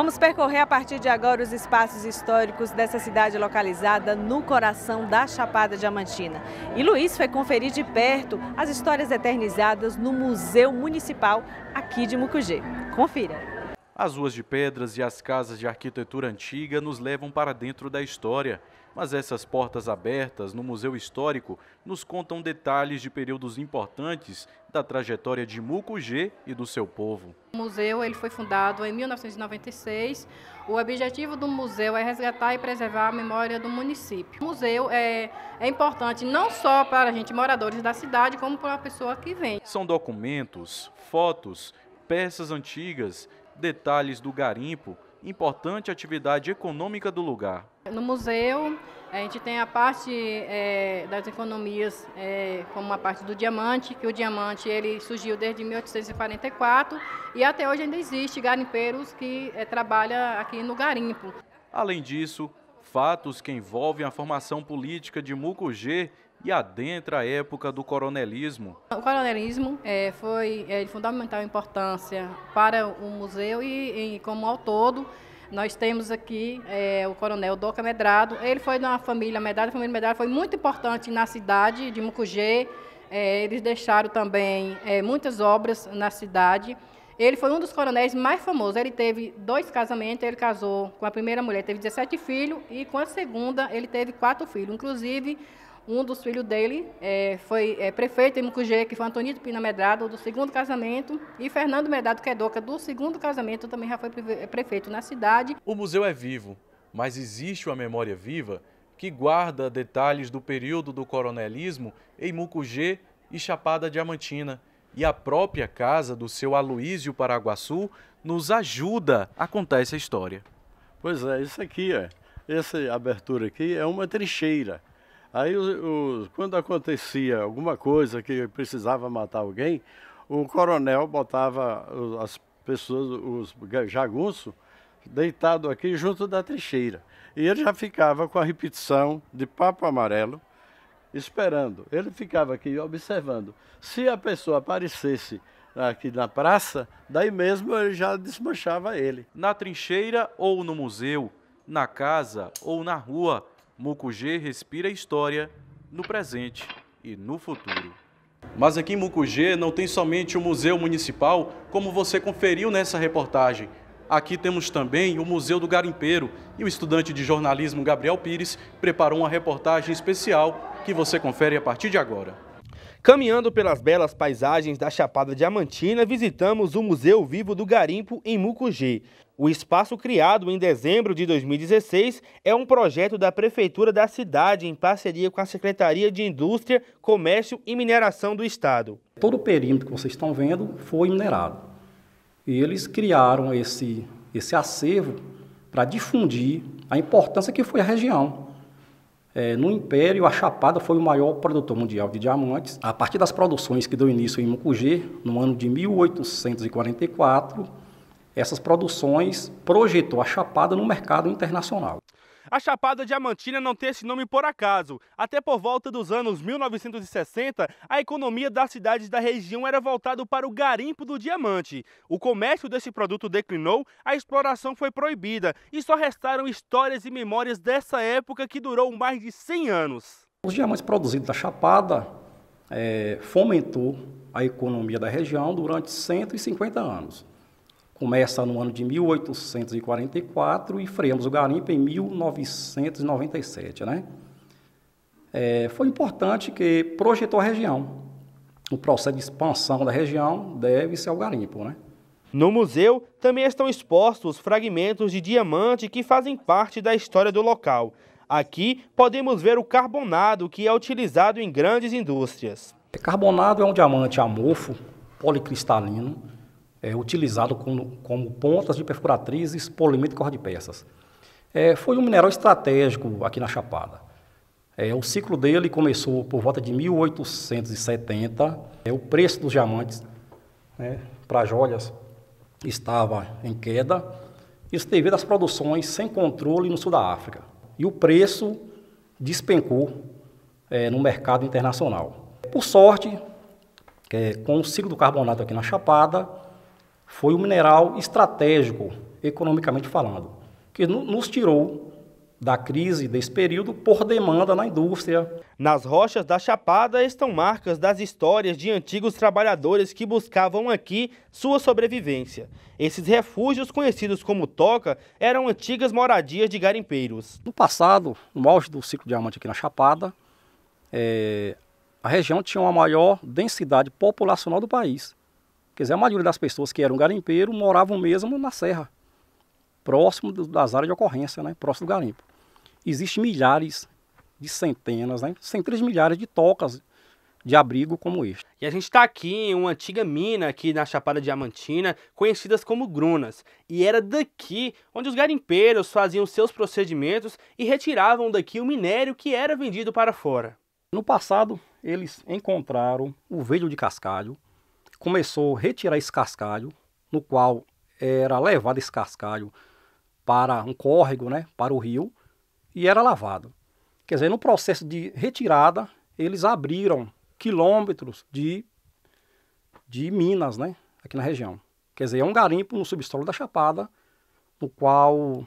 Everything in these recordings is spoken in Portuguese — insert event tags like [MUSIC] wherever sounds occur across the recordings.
Vamos percorrer a partir de agora os espaços históricos dessa cidade localizada no coração da Chapada Diamantina. E Luiz foi conferir de perto as histórias eternizadas no Museu Municipal aqui de Mucugê. Confira! As ruas de pedras e as casas de arquitetura antiga nos levam para dentro da história. Mas essas portas abertas no Museu Histórico nos contam detalhes de períodos importantes da trajetória de Mucugê e do seu povo. O museu ele foi fundado em 1996. O objetivo do museu é resgatar e preservar a memória do município. O museu é, é importante não só para a gente, moradores da cidade, como para a pessoa que vem. São documentos, fotos, peças antigas, detalhes do garimpo, importante atividade econômica do lugar. No museu, a gente tem a parte é, das economias, é, como a parte do diamante, que o diamante ele surgiu desde 1844 e até hoje ainda existe garimpeiros que é, trabalham aqui no garimpo. Além disso, fatos que envolvem a formação política de Mucugê e adentra a época do coronelismo. O coronelismo é, foi é, de fundamental importância para o museu e, e como ao todo. Nós temos aqui é, o coronel Doca Medrado. Ele foi de uma família medrada, A família Medrado foi muito importante na cidade de Mucugê. É, eles deixaram também é, muitas obras na cidade. Ele foi um dos coronéis mais famosos. Ele teve dois casamentos. Ele casou com a primeira mulher, teve 17 filhos, e com a segunda, ele teve quatro filhos. Inclusive, um dos filhos dele é, foi é, prefeito em Mucugê, que foi Antonito Pina Medrado, do segundo casamento, e Fernando Medrado Quedoca, é do segundo casamento, também já foi é, prefeito na cidade. O museu é vivo, mas existe uma memória viva que guarda detalhes do período do coronelismo em Mucugê e Chapada Diamantina. E a própria casa do seu Aloísio Paraguaçu nos ajuda a contar essa história. Pois é, isso aqui, ó, é, essa abertura aqui é uma trincheira Aí, quando acontecia alguma coisa que precisava matar alguém, o coronel botava as pessoas, os jagunços, deitado aqui junto da trincheira. E ele já ficava com a repetição de papo amarelo, esperando. Ele ficava aqui observando. Se a pessoa aparecesse aqui na praça, daí mesmo ele já desmanchava ele. Na trincheira ou no museu, na casa ou na rua, Mucugê respira história no presente e no futuro. Mas aqui em Mucugê não tem somente o Museu Municipal, como você conferiu nessa reportagem. Aqui temos também o Museu do Garimpeiro e o estudante de jornalismo Gabriel Pires preparou uma reportagem especial que você confere a partir de agora. Caminhando pelas belas paisagens da Chapada Diamantina, visitamos o Museu Vivo do Garimpo em Mucugê. O espaço criado em dezembro de 2016 é um projeto da Prefeitura da cidade em parceria com a Secretaria de Indústria, Comércio e Mineração do Estado. Todo o perímetro que vocês estão vendo foi minerado. E eles criaram esse, esse acervo para difundir a importância que foi a região. É, no Império, a Chapada foi o maior produtor mundial de diamantes. A partir das produções que deu início em Mucugê, no ano de 1844, essas produções, projetou a Chapada no mercado internacional. A Chapada Diamantina não tem esse nome por acaso. Até por volta dos anos 1960, a economia das cidades da região era voltada para o garimpo do diamante. O comércio desse produto declinou, a exploração foi proibida e só restaram histórias e memórias dessa época que durou mais de 100 anos. Os diamantes produzidos da Chapada é, fomentou a economia da região durante 150 anos começa no ano de 1844 e freamos o garimpo em 1997. Né? É, foi importante que projetou a região. O processo de expansão da região deve ser ao garimpo. Né? No museu também estão expostos fragmentos de diamante que fazem parte da história do local. Aqui podemos ver o carbonado que é utilizado em grandes indústrias. Carbonado é um diamante amorfo, policristalino, é, utilizado como, como pontas de perfuratrizes, polimento e corda de peças. É, foi um mineral estratégico aqui na Chapada. É, o ciclo dele começou por volta de 1870. É, o preço dos diamantes né, para joias estava em queda. Isso devido às produções sem controle no sul da África. E o preço despencou é, no mercado internacional. Por sorte, é, com o ciclo do carbonato aqui na Chapada, foi um mineral estratégico, economicamente falando, que nos tirou da crise desse período por demanda na indústria. Nas rochas da Chapada estão marcas das histórias de antigos trabalhadores que buscavam aqui sua sobrevivência. Esses refúgios, conhecidos como toca, eram antigas moradias de garimpeiros. No passado, no auge do ciclo de diamante aqui na Chapada, é, a região tinha uma maior densidade populacional do país. Quer dizer, a maioria das pessoas que eram garimpeiros moravam mesmo na serra, próximo das áreas de ocorrência, né? próximo do garimpo. Existem milhares de centenas, né? centenas de milhares de tocas de abrigo como este. E a gente está aqui em uma antiga mina aqui na Chapada Diamantina, conhecidas como grunas. E era daqui onde os garimpeiros faziam seus procedimentos e retiravam daqui o minério que era vendido para fora. No passado, eles encontraram o velho de cascalho, começou a retirar esse cascalho, no qual era levado esse cascalho para um córrego, né, para o rio, e era lavado. Quer dizer, no processo de retirada, eles abriram quilômetros de, de minas, né, aqui na região. Quer dizer, é um garimpo no subsolo da Chapada, no qual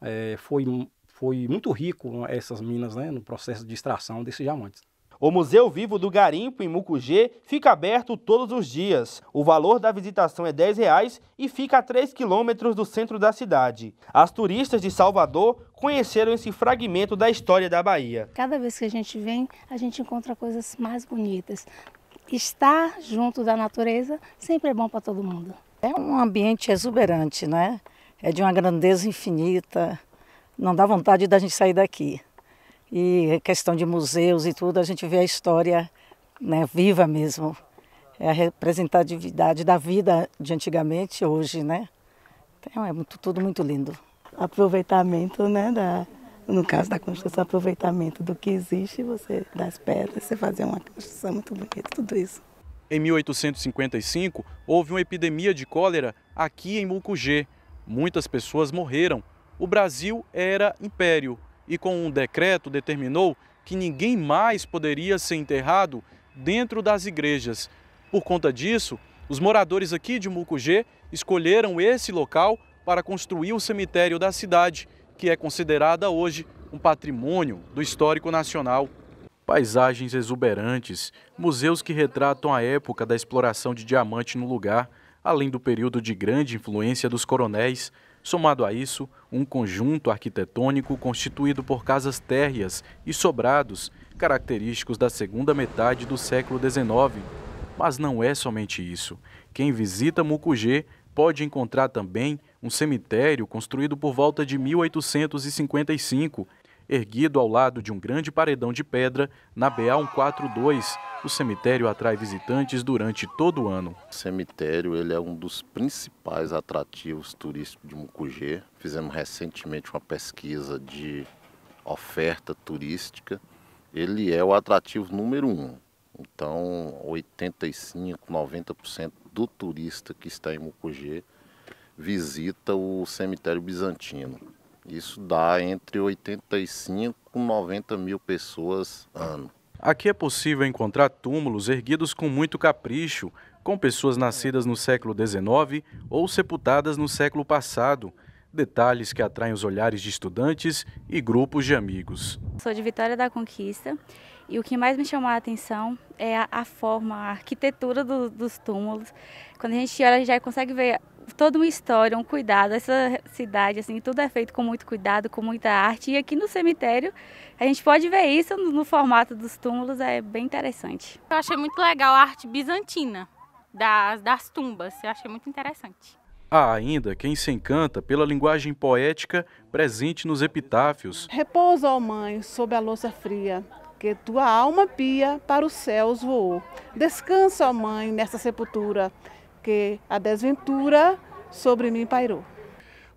é, foi, foi muito rico essas minas, né, no processo de extração desses diamantes. O Museu Vivo do Garimpo, em Mucugê, fica aberto todos os dias. O valor da visitação é R$ 10,00 e fica a 3 quilômetros do centro da cidade. As turistas de Salvador conheceram esse fragmento da história da Bahia. Cada vez que a gente vem, a gente encontra coisas mais bonitas. Estar junto da natureza sempre é bom para todo mundo. É um ambiente exuberante, né? É de uma grandeza infinita. Não dá vontade da gente sair daqui e é questão de museus e tudo, a gente vê a história né, viva mesmo. É a representatividade da vida de antigamente hoje, né? Então é muito, tudo muito lindo. Aproveitamento, né, da, no caso da construção, aproveitamento do que existe, você das pedras, você fazer uma construção muito bonita, tudo isso. Em 1855, houve uma epidemia de cólera aqui em Mucugê. Muitas pessoas morreram. O Brasil era império, e com um decreto determinou que ninguém mais poderia ser enterrado dentro das igrejas. Por conta disso, os moradores aqui de Mucugê escolheram esse local para construir o cemitério da cidade, que é considerada hoje um patrimônio do Histórico Nacional. Paisagens exuberantes, museus que retratam a época da exploração de diamante no lugar, além do período de grande influência dos coronéis, Somado a isso, um conjunto arquitetônico constituído por casas térreas e sobrados, característicos da segunda metade do século XIX. Mas não é somente isso. Quem visita Mucugê pode encontrar também um cemitério construído por volta de 1855 erguido ao lado de um grande paredão de pedra, na BA 142, o cemitério atrai visitantes durante todo o ano. O cemitério ele é um dos principais atrativos turísticos de Mucugê. Fizemos recentemente uma pesquisa de oferta turística. Ele é o atrativo número um. Então, 85%, 90% do turista que está em Mucugê visita o cemitério bizantino. Isso dá entre 85 e 90 mil pessoas ano. Aqui é possível encontrar túmulos erguidos com muito capricho, com pessoas nascidas no século XIX ou sepultadas no século passado. Detalhes que atraem os olhares de estudantes e grupos de amigos. Sou de Vitória da Conquista e o que mais me chamou a atenção é a, a forma, a arquitetura do, dos túmulos. Quando a gente olha, a gente já consegue ver toda uma história, um cuidado. Essa cidade, assim, tudo é feito com muito cuidado, com muita arte. E aqui no cemitério a gente pode ver isso no, no formato dos túmulos, é bem interessante. Eu achei muito legal a arte bizantina das, das tumbas, eu achei muito interessante. Há ainda quem se encanta pela linguagem poética presente nos epitáfios. Repousa, ó mãe, sob a louça fria, que tua alma pia para os céus voou. Descansa, ó mãe, nessa sepultura, porque a desventura sobre mim pairou.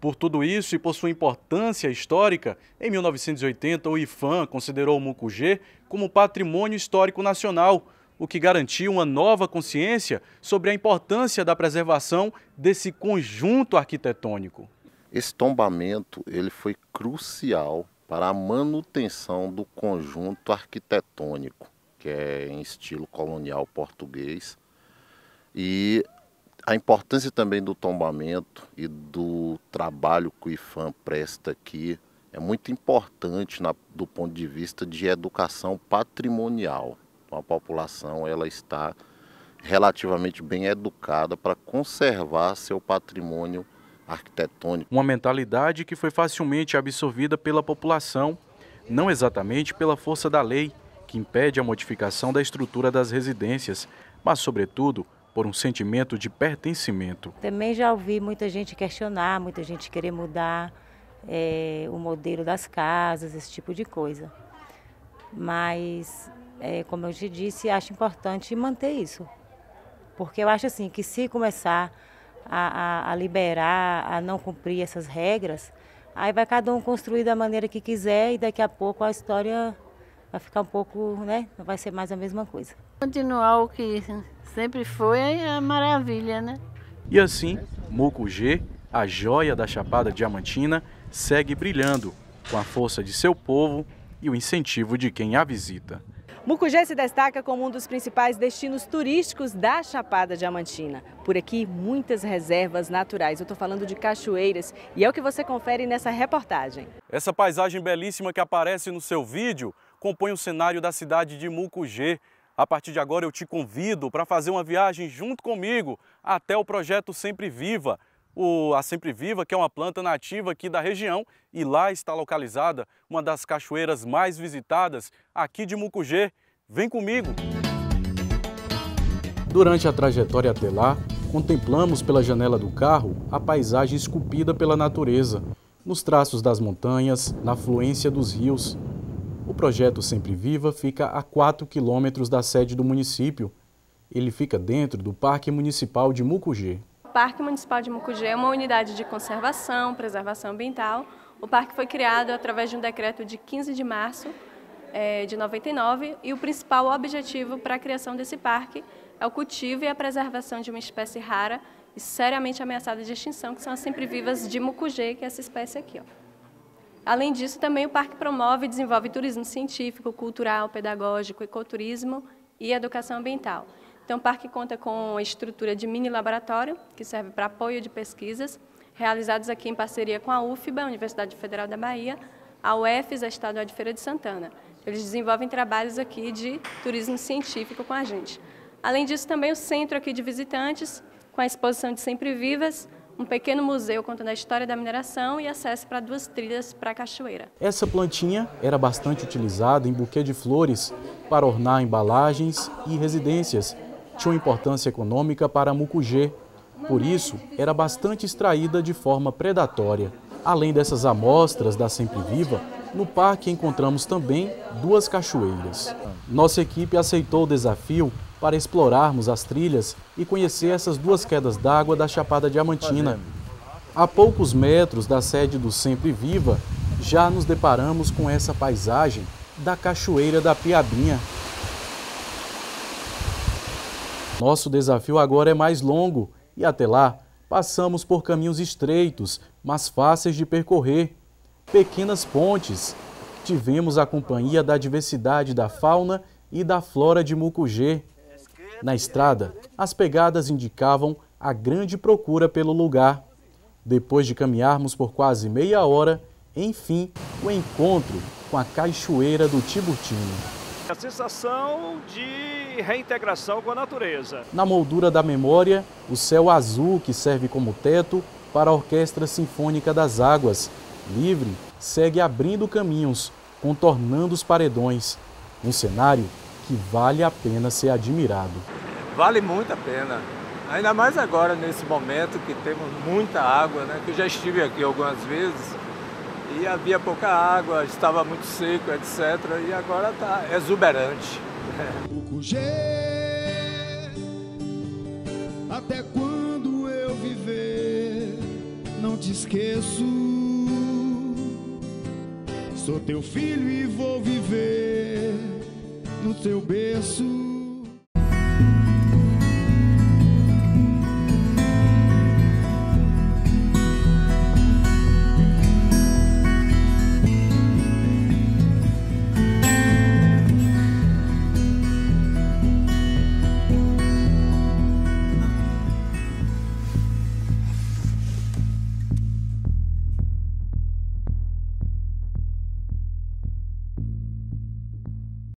Por tudo isso e por sua importância histórica, em 1980 o IFAM considerou o Mucugê como patrimônio histórico nacional, o que garantiu uma nova consciência sobre a importância da preservação desse conjunto arquitetônico. Esse tombamento ele foi crucial para a manutenção do conjunto arquitetônico, que é em estilo colonial português, e a importância também do tombamento e do trabalho que o IFAM presta aqui é muito importante na, do ponto de vista de educação patrimonial. Então, a população ela está relativamente bem educada para conservar seu patrimônio arquitetônico. Uma mentalidade que foi facilmente absorvida pela população, não exatamente pela força da lei, que impede a modificação da estrutura das residências, mas, sobretudo, por um sentimento de pertencimento. Também já ouvi muita gente questionar, muita gente querer mudar é, o modelo das casas, esse tipo de coisa. Mas, é, como eu te disse, acho importante manter isso. Porque eu acho assim que se começar a, a, a liberar, a não cumprir essas regras, aí vai cada um construir da maneira que quiser e daqui a pouco a história vai ficar um pouco, né? Não vai ser mais a mesma coisa. Continuar o que sempre foi a é maravilha, né? E assim, Mucugê, a joia da Chapada Diamantina, segue brilhando com a força de seu povo e o incentivo de quem a visita. Mucugê se destaca como um dos principais destinos turísticos da Chapada Diamantina. Por aqui, muitas reservas naturais. Eu estou falando de cachoeiras e é o que você confere nessa reportagem. Essa paisagem belíssima que aparece no seu vídeo compõe o cenário da cidade de Mucugê, a partir de agora eu te convido para fazer uma viagem junto comigo até o projeto Sempre Viva. O, a Sempre Viva, que é uma planta nativa aqui da região, e lá está localizada uma das cachoeiras mais visitadas aqui de Mucugê. Vem comigo! Durante a trajetória até lá, contemplamos pela janela do carro a paisagem esculpida pela natureza, nos traços das montanhas, na fluência dos rios o projeto Sempre Viva fica a 4 quilômetros da sede do município. Ele fica dentro do Parque Municipal de Mucugê. O Parque Municipal de Mucugê é uma unidade de conservação, preservação ambiental. O parque foi criado através de um decreto de 15 de março é, de 99 e o principal objetivo para a criação desse parque é o cultivo e a preservação de uma espécie rara e seriamente ameaçada de extinção, que são as sempre-vivas de mucugê, que é essa espécie aqui. Ó. Além disso, também o parque promove e desenvolve turismo científico, cultural, pedagógico, ecoturismo e educação ambiental. Então, o parque conta com a estrutura de mini laboratório, que serve para apoio de pesquisas, realizadas aqui em parceria com a UFBA, Universidade Federal da Bahia, a UFES, a Estadual de Feira de Santana. Eles desenvolvem trabalhos aqui de turismo científico com a gente. Além disso, também o centro aqui de visitantes, com a exposição de Sempre Vivas, um pequeno museu contando a história da mineração e acesso para duas trilhas para a cachoeira. Essa plantinha era bastante utilizada em buquê de flores para ornar embalagens e residências. Tinha uma importância econômica para Mucugê, por isso era bastante extraída de forma predatória. Além dessas amostras da Sempre Viva, no parque encontramos também duas cachoeiras. Nossa equipe aceitou o desafio para explorarmos as trilhas e conhecer essas duas quedas d'água da Chapada Diamantina. A poucos metros da sede do Sempre Viva, já nos deparamos com essa paisagem da Cachoeira da Piabinha. Nosso desafio agora é mais longo e até lá passamos por caminhos estreitos, mas fáceis de percorrer, pequenas pontes. Tivemos a companhia da diversidade da fauna e da flora de Mucugê. Na estrada, as pegadas indicavam a grande procura pelo lugar. Depois de caminharmos por quase meia hora, enfim, o encontro com a cachoeira do Tiburtino. A sensação de reintegração com a natureza. Na moldura da memória, o céu azul que serve como teto para a Orquestra Sinfônica das Águas. Livre segue abrindo caminhos, contornando os paredões. Um cenário que vale a pena ser admirado vale muito a pena. Ainda mais agora, nesse momento que temos muita água, né? Que eu já estive aqui algumas vezes e havia pouca água, estava muito seco, etc. E agora está exuberante. [LAUGHS] O Cugê, até quando eu viver, não te esqueço. Sou teu filho e vou viver no teu berço.